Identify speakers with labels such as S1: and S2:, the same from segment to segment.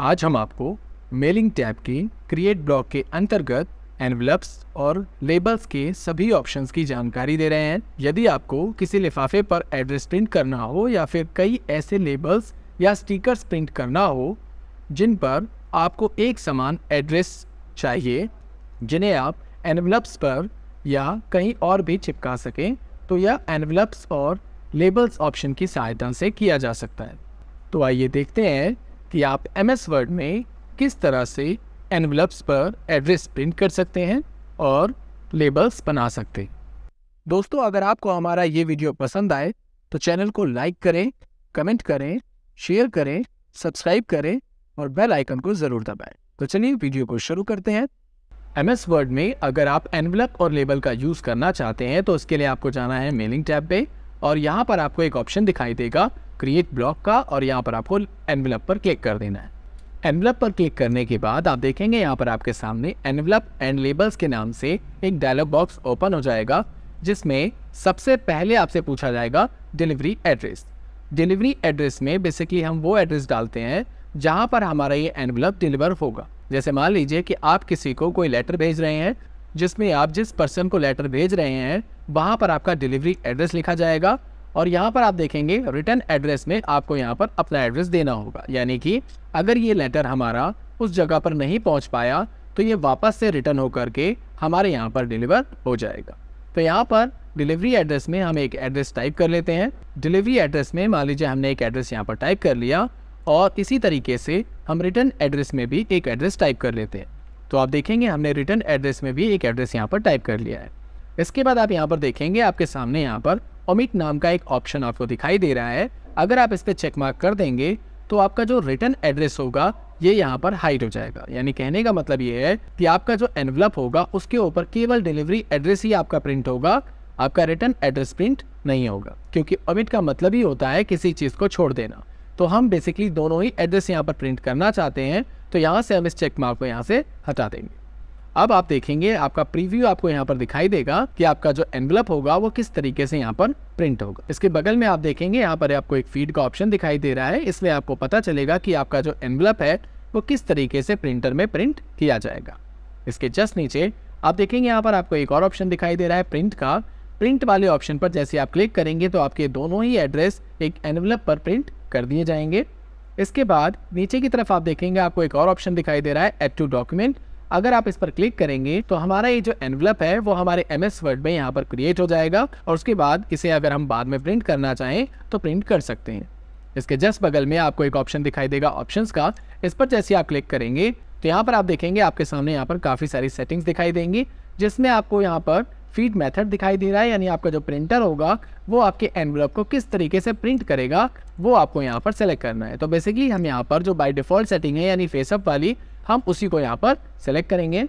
S1: आज हम आपको मेलिंग टैब के क्रिएट ब्लॉक के अंतर्गत एनवलप्स और लेबल्स के सभी ऑप्शंस की जानकारी दे रहे हैं यदि आपको किसी लिफाफे पर एड्रेस प्रिंट करना हो या फिर कई ऐसे लेबल्स या स्टिकर्स प्रिंट करना हो जिन पर आपको एक समान एड्रेस चाहिए जिन्हें आप एनवलप्स पर या कहीं और भी चिपका सकें तो यह एनवलप्स और लेबल्स ऑप्शन की सहायता से किया जा सकता है तो आइए देखते हैं कि आप एम एस वर्ड में किस तरह से एनवलप्स पर एड्रेस प्रिंट कर सकते हैं और लेबल्स बना सकते हैं दोस्तों अगर आपको हमारा ये वीडियो पसंद आए तो चैनल को लाइक करें कमेंट करें शेयर करें सब्सक्राइब करें और बेल आइकन को ज़रूर दबाएं तो चलिए वीडियो को शुरू करते हैं एम एस वर्ड में अगर आप एनवलप और लेबल का यूज़ करना चाहते हैं तो उसके लिए आपको जाना है मेलिंग टैब पे और यहाँ पर आपको एक ऑप्शन दिखाई देगा क्रिएट ब्लॉक का और यहाँ पर आपको एनवलप पर क्लिक कर देना है एनवलप पर क्लिक करने के बाद आप देखेंगे यहाँ पर आपके सामने एनवलप एंड लेबल्स के नाम से एक डायलॉग बॉक्स ओपन हो जाएगा जिसमें सबसे पहले आपसे पूछा जाएगा डिलीवरी एड्रेस डिलीवरी एड्रेस में बेसिकली हम वो एड्रेस डालते हैं जहाँ पर हमारा ये एनवलप डिलीवर होगा जैसे मान लीजिए कि आप किसी को कोई लेटर भेज रहे हैं जिसमें आप जिस पर्सन को लेटर भेज रहे हैं वहाँ पर आपका डिलीवरी एड्रेस लिखा जाएगा और यहाँ पर आप देखेंगे रिटर्न एड्रेस में आपको यहाँ पर अपना एड्रेस देना होगा यानी कि अगर ये लेटर हमारा उस जगह पर नहीं पहुँच पाया तो ये वापस से रिटर्न होकर के हमारे यहाँ पर डिलीवर हो जाएगा तो यहाँ पर डिलीवरी एड्रेस में हम एक एड्रेस टाइप कर लेते हैं डिलीवरी एड्रेस में मान लीजिए हमने एक एड्रेस यहाँ पर टाइप कर लिया और इसी तरीके से हम रिटर्न एड्रेस में भी एक एड्रेस टाइप कर लेते हैं तो आप देखेंगे हमने रिटर्न एड्रेस में भी एक एड्रेस यहाँ पर टाइप कर लिया है इसके बाद आप यहाँ पर देखेंगे आपके सामने यहाँ पर ओमिट नाम का एक ऑप्शन आपको दिखाई दे रहा है अगर आप इस पर चेक मार्क कर देंगे तो आपका जो रिटर्न एड्रेस होगा ये यहाँ पर हाइड हो जाएगा यानी कहने का मतलब ये है कि आपका जो एनवलप होगा उसके ऊपर केवल डिलीवरी एड्रेस ही आपका प्रिंट होगा आपका रिटर्न एड्रेस प्रिंट नहीं होगा क्योंकि ओमिट का मतलब ही होता है किसी चीज़ को छोड़ देना तो हम बेसिकली दोनों ही एड्रेस यहाँ पर प्रिंट करना चाहते हैं तो यहाँ से हम इस चेक मार्क को यहाँ से हटा देंगे अब आप देखेंगे आपका प्रीव्यू आपको यहाँ पर दिखाई देगा कि आपका जो एनवलप होगा वो किस तरीके से यहाँ पर प्रिंट होगा इसके बगल में आप देखेंगे यहाँ पर आपको एक फीड का ऑप्शन दिखाई दे रहा है इसमें आपको पता चलेगा कि आपका जो एनवलप है वो किस तरीके से प्रिंटर में प्रिंट किया जाएगा इसके जस्ट नीचे आप देखेंगे यहाँ पर आपको एक और ऑप्शन दिखाई दे रहा है प्रिंट का प्रिंट वाले ऑप्शन पर जैसे आप क्लिक करेंगे तो आपके दोनों ही एड्रेस एक एनवलप पर प्रिंट कर दिए जाएंगे इसके बाद नीचे की तरफ आप देखेंगे आपको एक और ऑप्शन दिखाई दे रहा है एड टू डॉक्यूमेंट अगर आप इस पर क्लिक करेंगे तो हमारा ये जो एनवलप है वो हमारे एम एस वर्ड में यहाँ पर क्रिएट हो जाएगा और उसके बाद इसे अगर हम बाद में प्रिंट करना चाहें तो प्रिंट कर सकते हैं इसके जस्ट बगल में आपको एक ऑप्शन दिखाई देगा ऑप्शन का इस पर जैसे आप क्लिक करेंगे तो यहाँ पर आप देखेंगे आपके सामने यहाँ पर काफ़ी सारी सेटिंग्स दिखाई देंगी जिसमें आपको यहाँ पर फीड मेथड दिखाई दे रहा है यानी आपका जो प्रिंटर होगा वो आपके एनवलप को किस तरीके से प्रिंट करेगा वो आपको यहाँ पर सेलेक्ट करना है तो बेसिकली हम यहाँ पर जो बाई डिफ़ॉल्ट सेटिंग है यानी फेसअप वाली हम उसी को यहाँ पर सेलेक्ट करेंगे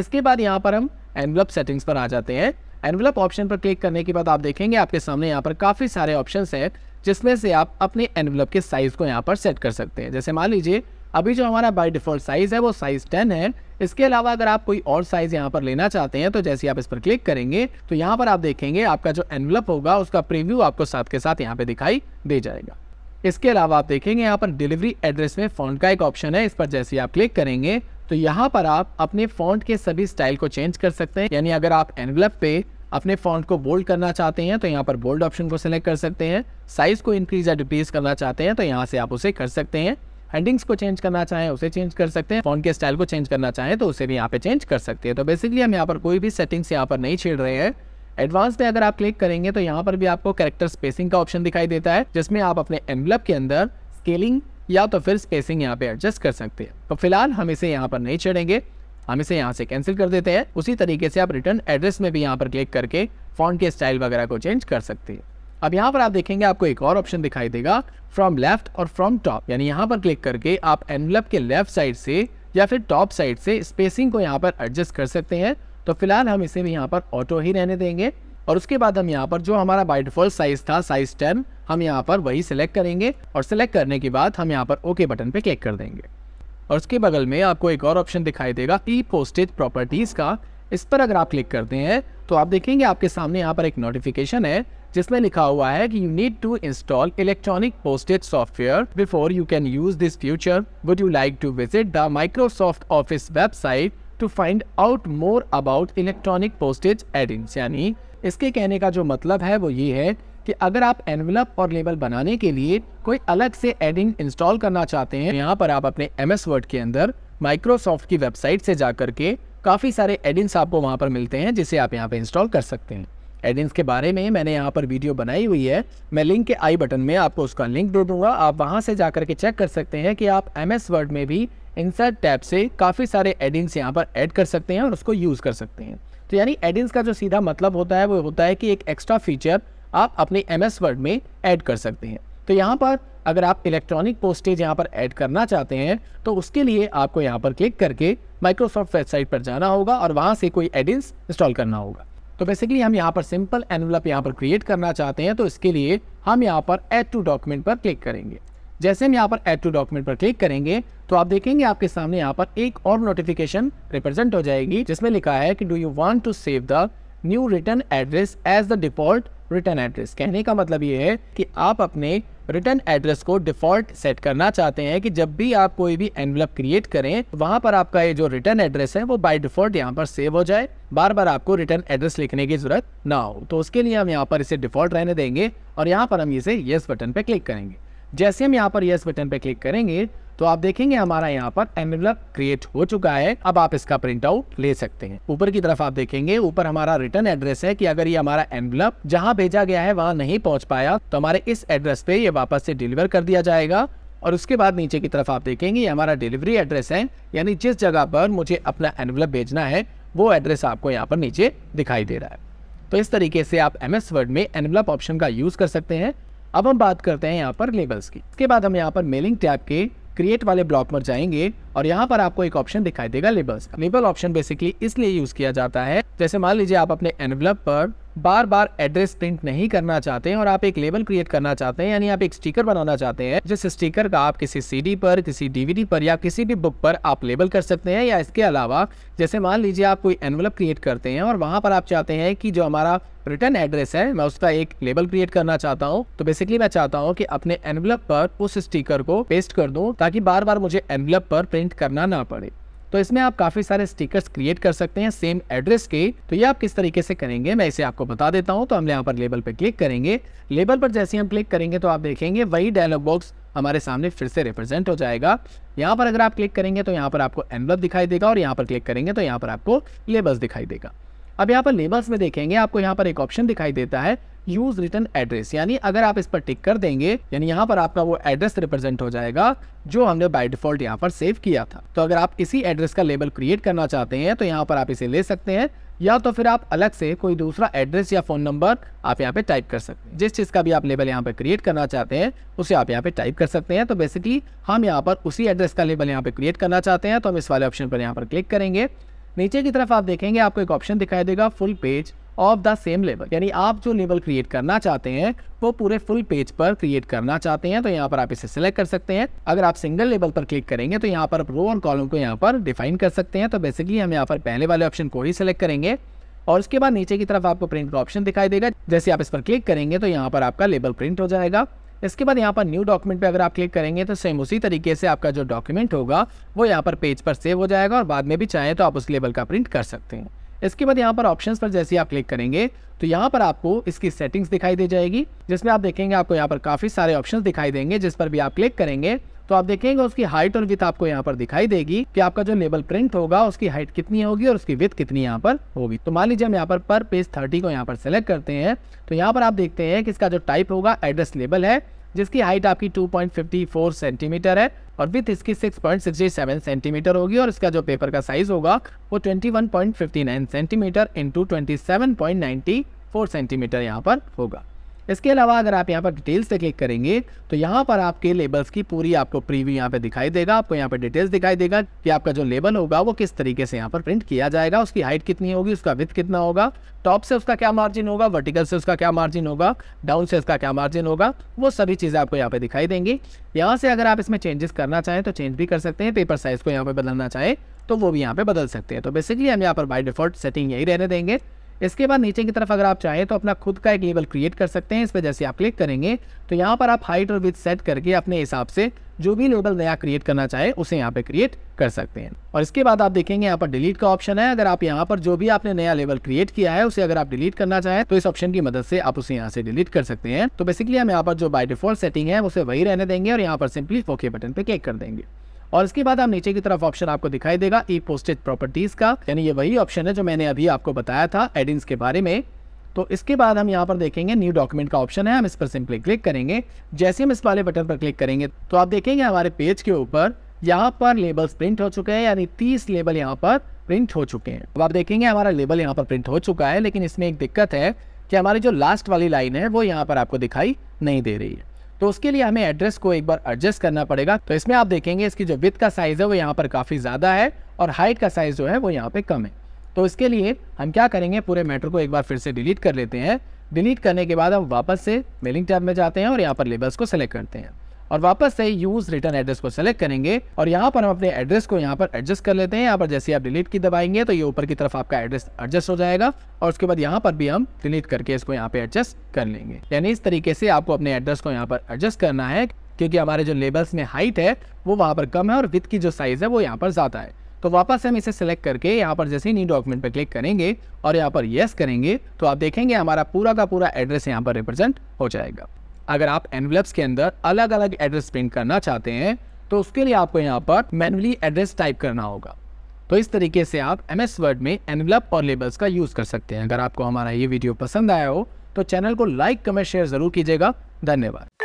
S1: इसके बाद यहाँ पर हम एनवलप सेटिंग्स पर आ जाते हैं एनवलप ऑप्शन पर क्लिक करने के बाद आप देखेंगे आपके सामने यहाँ पर काफ़ी सारे ऑप्शन हैं जिसमें से आप अपने एनवलप के साइज़ को यहाँ पर सेट कर सकते हैं जैसे मान लीजिए अभी जो हमारा बाई डिफ़ॉल्ट साइज़ है वो साइज़ टेन है इसके अलावा अगर आप कोई और साइज़ यहाँ पर लेना चाहते हैं तो जैसे आप इस पर क्लिक करेंगे तो यहाँ पर आप देखेंगे आपका जो एनवलप होगा उसका प्रीव्यू आपको साथ के साथ यहाँ पर दिखाई दे जाएगा इसके अलावा आप देखेंगे यहाँ पर डिलीवरी एड्रेस में फ़ॉन्ट का एक ऑप्शन है इस पर जैसे आप क्लिक करेंगे तो यहाँ पर आप अपने फ़ॉन्ट के सभी स्टाइल को चेंज कर सकते हैं यानी अगर आप एनवलप पे अपने फ़ॉन्ट को बोल्ड करना चाहते हैं तो यहाँ पर बोल्ड ऑप्शन को सिलेक्ट कर सकते हैं साइज़ को इंक्रीज या डिक्रीज करना चाहते हैं तो यहाँ से आप उसे कर सकते हैं हेडिंग्स को चेंज करना चाहें उसे चेंज कर सकते हैं फोन के स्टाइल को चेंज करना चाहें तो उसे भी यहाँ पे चेंज कर सकते हैं तो बेसिकली हम यहाँ पर कोई भी सेटिंग्स यहाँ पर नहीं छेड़ रहे हैं एडवांस में अगर आप क्लिक करेंगे तो यहाँ पर भी आपको करेक्टर स्पेसिंग का ऑप्शन दिखाई देता है जिसमें आप अपने एनवलप के अंदर स्केलिंग या तो फिर स्पेसिंग यहाँ पे एडजस्ट कर सकते हैं तो फिलहाल हम इसे यहाँ पर नहीं छेड़ेंगे हम इसे यहाँ से कैंसिल कर देते हैं उसी तरीके से आप रिटर्न एड्रेस में भी यहाँ पर क्लिक करके फॉन्ट के स्टाइल वगैरह को चेंज कर सकते हैं अब यहाँ पर आप देखेंगे आपको एक और ऑप्शन दिखाई देगा फ्रॉम लेफ्ट और फ्रॉम टॉप यानी यहाँ पर क्लिक करके आप एनवलप के लेफ्ट साइड से या फिर टॉप साइड से स्पेसिंग को यहाँ पर एडजस्ट कर सकते हैं तो फिलहाल हम इसे भी यहाँ पर ऑटो ही रहने देंगे और उसके बाद हम यहाँ पर जो हमारा बाई डिफॉल्ट साइज था साइज टेन हम यहाँ पर वही सिलेक्ट करेंगे और सिलेक्ट करने के बाद हम यहाँ पर ओके बटन पे क्लिक कर देंगे और उसके बगल में आपको एक और ऑप्शन दिखाई देगा ई पोस्टेज प्रॉपर्टीज़ का इस पर अगर आप क्लिक करते हैं तो आप देखेंगे आपके सामने यहाँ पर एक नोटिफिकेशन है जिसमें लिखा हुआ है कि you need to install electronic postage software before you can use this future would you like to visit the Microsoft Office website to find out more about electronic postage add ins यानी इसके कहने का जो मतलब है वो ये है कि अगर आप एनवलप और लेबल बनाने के लिए कोई अलग से एडिंग इंस्टॉल करना चाहते हैं यहाँ पर आप अपने एम एस वर्ड के अंदर माइक्रोसॉफ्ट की वेबसाइट से जा करके काफ़ी सारे एडिंग्स आपको वहाँ पर मिलते हैं जिसे आप यहाँ पर इंस्टॉल कर सकते हैं एडिंग्स के बारे में मैंने यहाँ पर वीडियो बनाई हुई है मैं लिंक के आई बटन में आपको उसका लिंक दे दूँगा आप वहाँ से जा के चेक कर सकते हैं कि आप एम वर्ड में भी इंसर्ट टैब से काफ़ी सारे एडिंग्स यहाँ पर ऐड कर सकते हैं और उसको यूज़ कर सकते हैं तो यानी एडिंग्स का जो सीधा मतलब होता है वो होता है कि एक एक्स्ट्रा फीचर आप अपने एम वर्ड में ऐड कर सकते हैं तो यहाँ पर अगर आप इलेक्ट्रॉनिक पोस्टेज यहाँ पर ऐड करना चाहते हैं तो उसके लिए आपको यहाँ पर क्लिक करके माइक्रोसॉफ्ट वेबसाइट पर जाना होगा और वहाँ से कोई एडिंग्स इंस्टॉल करना होगा तो बेसिकली हम यहाँ पर सिंपल एनवलप यहाँ पर क्रिएट करना चाहते हैं तो इसके लिए हम यहाँ पर एड टू डॉक्यूमेंट पर क्लिक करेंगे जैसे हम यहाँ पर एड टू डॉक्यूमेंट पर क्लिक करेंगे तो आप देखेंगे आपके सामने यहाँ पर एक और नोटिफिकेशन रिप्रेजेंट हो जाएगी जिसमें लिखा है कि do you want to save the new return address as the default return address कहने का मतलब ये है कि आप अपने रिटर्न एड्रेस को डिफॉल्ट सेट करना चाहते हैं कि जब भी आप कोई भी एनवलप क्रिएट करें वहां पर आपका ये जो रिटर्न एड्रेस है वो बाय डिफॉल्ट यहां पर सेव हो जाए बार बार आपको रिटर्न एड्रेस लिखने की जरूरत ना हो तो उसके लिए हम यहाँ पर इसे डिफॉल्ट रहने देंगे और यहाँ पर हम इसे येस बटन पर क्लिक करेंगे जैसे हम यहाँ पर यस बटन पे क्लिक करेंगे तो आप देखेंगे हमारा यहाँ पर एनवलप क्रिएट हो चुका है अब आप इसका प्रिंट आउट ले सकते हैं ऊपर की तरफ आप देखेंगे ऊपर हमारा रिटर्न एड्रेस है कि अगर ये हमारा एनवलप जहाँ भेजा गया है वहाँ नहीं पहुँच पाया तो हमारे इस एड्रेस पे ये वापस से डिलीवर कर दिया जाएगा और उसके बाद नीचे की तरफ आप देखेंगे ये हमारा डिलीवरी एड्रेस है यानी जिस जगह पर मुझे अपना एनवलप भेजना है वो एड्रेस आपको यहाँ पर नीचे दिखाई दे रहा है तो इस तरीके से आप एम एस वर्ड में एनवलप ऑप्शन का यूज़ कर सकते हैं अब हम बात करते हैं यहाँ पर लेबल्स की इसके बाद हम यहाँ पर मेलिंग टैब के क्रिएट वाले ब्लॉक पर जाएंगे और यहाँ पर आपको एक ऑप्शन दिखाई देगा लेबल्स लेबल ऑप्शन बेसिकली इसलिए यूज किया जाता है जैसे मान लीजिए आप अपने एनवलप पर बार बार एड्रेस प्रिंट नहीं करना चाहते हैं और आप एक लेबल क्रिएट करना चाहते हैं यानी आप एक स्टिकर बनाना चाहते हैं जिस स्टिकर का आप किसी सीडी पर किसी डीवीडी पर या किसी भी बुक पर आप लेबल कर सकते हैं या इसके अलावा जैसे मान लीजिए आप कोई एनवलप क्रिएट करते हैं और वहाँ पर आप चाहते हैं कि जो हमारा रिटर्न एड्रेस है मैं उसका एक लेबल क्रिएट करना चाहता हूँ तो बेसिकली मैं चाहता हूँ कि अपने एनवलप पर उस स्टीकर को पेस्ट कर दूँ ताकि बार बार मुझे एनवलप पर प्रिंट प्रिंट करना ना पड़े तो इसमें आप काफ़ी सारे स्टिकर्स क्रिएट कर सकते हैं सेम एड्रेस के तो ये आप किस तरीके से करेंगे मैं इसे आपको बता देता हूँ तो हम यहाँ पर लेबल पर क्लिक करेंगे लेबल पर जैसे हम क्लिक करेंगे तो आप देखेंगे वही डायलॉग बॉक्स हमारे सामने फिर से रिप्रेजेंट हो जाएगा यहाँ पर अगर आप क्लिक करेंगे तो यहाँ पर आपको एनवल दिखाई देगा और यहाँ पर क्लिक करेंगे तो यहाँ पर आपको लेबल्स दिखाई देगा अब यहाँ पर लेबल्स में देखेंगे आपको यहाँ पर एक ऑप्शन दिखाई देता है यूज रिटर्न एड्रेस यानी अगर आप इस पर टिक कर देंगे यानी यहाँ पर आपका वो एड्रेस रिप्रेजेंट हो जाएगा जो हमने बाय डिफॉल्ट यहाँ पर सेव किया था तो अगर आप इसी एड्रेस का लेबल क्रिएट करना चाहते हैं तो यहाँ पर आप इसे ले सकते हैं या तो फिर आप अलग से कोई दूसरा एड्रेस या फ़ोन नंबर आप यहाँ पे टाइप कर सकते हैं जिस चीज़ का भी आप लेबल यहाँ पे क्रिएट करना चाहते हैं उसे आप यहाँ पे टाइप कर सकते हैं तो बेसिकली हम यहाँ पर उसी एड्रेस का लेबल यहाँ पे क्रिएट करना चाहते हैं तो हम इस वाले ऑप्शन पर यहाँ पर क्लिक करेंगे नीचे की तरफ आप देखेंगे आपको एक ऑप्शन दिखाई देगा full page of the same label यानी आप जो लेबल क्रिएट करना चाहते हैं वो पूरे फुल पेज पर क्रिएट करना चाहते हैं तो यहाँ पर आप इसे सिलेक्ट कर सकते हैं अगर आप सिंगल लेबल पर क्लिक करेंगे तो यहाँ पर आप रो और कॉलम को यहाँ पर डिफाइन कर सकते हैं तो बेसिकली हम यहाँ पर पहले वाले ऑप्शन को ही सिलेक्ट करेंगे और उसके बाद नीचे की तरफ आपको प्रिंट का ऑप्शन दिखाई देगा जैसे आप इस पर क्लिक करेंगे तो यहाँ पर आपका लेबल प्रिंट हो जाएगा इसके बाद यहाँ पर न्यू डॉक्यूमेंट पे अगर आप क्लिक करेंगे तो सेम उसी तरीके से आपका जो डॉक्यूमेंट होगा वो यहाँ पर पेज पर सेव हो जाएगा और बाद में भी चाहें तो आप उस लेबल का प्रिंट कर सकते हैं इसके बाद यहाँ पर ऑप्शंस पर जैसे आप क्लिक करेंगे तो यहाँ पर आपको इसकी सेटिंग्स दिखाई दे जाएगी जिसमें आप देखेंगे आपको यहाँ पर काफ़ी सारे ऑप्शन दिखाई देंगे जिस पर भी आप क्लिक करेंगे तो आप देखेंगे उसकी हाइट और विथ आपको यहाँ पर दिखाई देगी कि आपका जो लेबल प्रिंट होगा उसकी हाइट कितनी होगी और उसकी विथ कितनी यहाँ पर होगी तो मान लीजिए हम यहाँ पर पर पेज थर्टी को यहाँ पर सेलेक्ट करते हैं तो यहाँ पर आप देखते हैं कि इसका जो टाइप होगा एड्रेस लेबल है जिसकी हाइट आपकी 2.54 सेंटीमीटर है और विथ इसकी 6.67 सेंटीमीटर होगी और इसका जो पेपर का साइज होगा वो 21.59 सेंटीमीटर इंटू 27.94 सेंटीमीटर यहाँ पर होगा इसके अलावा अगर आप यहाँ पर डिटेल्स से क्लिक करेंगे तो यहाँ पर आपके लेबल्स की पूरी आपको प्रीव्यू यहाँ पे दिखाई देगा आपको यहाँ पे डिटेल्स दिखाई देगा कि आपका जो लेबल होगा वो किस तरीके से यहाँ पर प्रिंट किया जाएगा उसकी हाइट कितनी होगी उसका विथ कितना होगा टॉप से उसका क्या मार्जिन होगा वर्टिकल से उसका क्या मार्जिन होगा डाउन से उसका क्या मार्जिन होगा वो सभी चीज़ें आपको यहाँ पे दिखाई देंगी यहाँ से अगर आप इसमें चेंजेस करना चाहें तो चेंज भी कर सकते हैं पेपर साइज़ को यहाँ पे बदलना चाहें तो वो भी यहाँ पे बदल सकते हैं तो बेसिकली हम यहाँ पर बाई डिफॉल्ट सेटिंग यही रहने देंगे इसके बाद नीचे की तरफ अगर आप चाहें तो अपना खुद का एक लेबल क्रिएट कर सकते हैं इस पर जैसे आप क्लिक करेंगे तो यहाँ पर आप हाइट और विथ सेट करके अपने हिसाब से जो भी लेबल नया क्रिएट करना चाहे उसे यहाँ पे क्रिएट कर सकते हैं और इसके बाद आप देखेंगे यहाँ पर डिलीट का ऑप्शन है अगर आप यहाँ पर जो भी आपने नया लेबल क्रिएट किया है उसे अगर आप डिलीट करना चाहें तो इस ऑप्शन की मदद से आप उसे यहाँ से डिलीट कर सकते हैं तो बेसिकली हम यहाँ पर जो बाई डिफॉल्ट सेटिंग है उसे वही रहने देंगे और यहाँ पर सिंपली ओके बटन पे क्लिक कर देंगे और इसके बाद आप नीचे की तरफ ऑप्शन आपको दिखाई देगा ई पोस्टेज प्रॉपर्टीज का यानी ये वही ऑप्शन है जो मैंने अभी आपको बताया था एडिंग्स के बारे में तो इसके बाद हम यहाँ पर देखेंगे न्यू डॉक्यूमेंट का ऑप्शन है हम इस पर सिंपली क्लिक करेंगे जैसे हम इस वाले बटन पर क्लिक करेंगे तो आप देखेंगे हमारे पेज के ऊपर यहाँ पर लेबल्स प्रिंट हो चुके हैं यानी तीस लेबल यहाँ पर प्रिंट हो चुके हैं अब आप देखेंगे हमारा लेबल यहाँ पर प्रिंट हो चुका है लेकिन इसमें एक दिक्कत है कि हमारी जो लास्ट वाली लाइन है वो यहाँ पर आपको दिखाई नहीं दे रही है तो उसके लिए हमें एड्रेस को एक बार एडजस्ट करना पड़ेगा तो इसमें आप देखेंगे इसकी जो विथ का साइज है वो यहाँ पर काफ़ी ज़्यादा है और हाइट का साइज जो है वो यहाँ पे कम है तो इसके लिए हम क्या करेंगे पूरे मैटर को एक बार फिर से डिलीट कर लेते हैं डिलीट करने के बाद हम वापस से मेलिंग टैब में जाते हैं और यहाँ पर लेबल्स को सेलेक्ट करते हैं और वापस से यूज रिटर्न एड्रेस को सिलेक्ट करेंगे और यहाँ पर हम अपने एड्रेस को यहाँ पर एडजस्ट कर लेते हैं यहाँ पर जैसे आप डिलीट की दबाएंगे तो ये ऊपर की तरफ आपका एड्रेस एडजस्ट हो जाएगा और उसके बाद यहाँ पर भी हम डिलीट करके इसको यहाँ पे एडजस्ट कर लेंगे यानी इस तरीके से आपको अपने एड्रेस को यहाँ पर एडजस्ट करना है क्योंकि हमारे जो लेबल्स में हाइट है वो वहाँ पर कम है और विथ की जो साइज़ है वो यहाँ पर ज़्यादा है तो वापस हम इसे सेलेक्ट करके यहाँ पर जैसे ही न्यू डॉक्यूमेंट पर क्लिक करेंगे और यहाँ पर येस करेंगे तो आप देखेंगे हमारा पूरा का पूरा एड्रेस यहाँ पर रिप्रेजेंट हो जाएगा अगर आप एनवलप्स के अंदर अलग अलग एड्रेस प्रिंट करना चाहते हैं तो उसके लिए आपको यहाँ पर मैनुअली एड्रेस टाइप करना होगा तो इस तरीके से आप एम एस वर्ड में एनवलप और लेबल्स का यूज़ कर सकते हैं अगर आपको हमारा ये वीडियो पसंद आया हो तो चैनल को लाइक कमेंट शेयर ज़रूर कीजिएगा धन्यवाद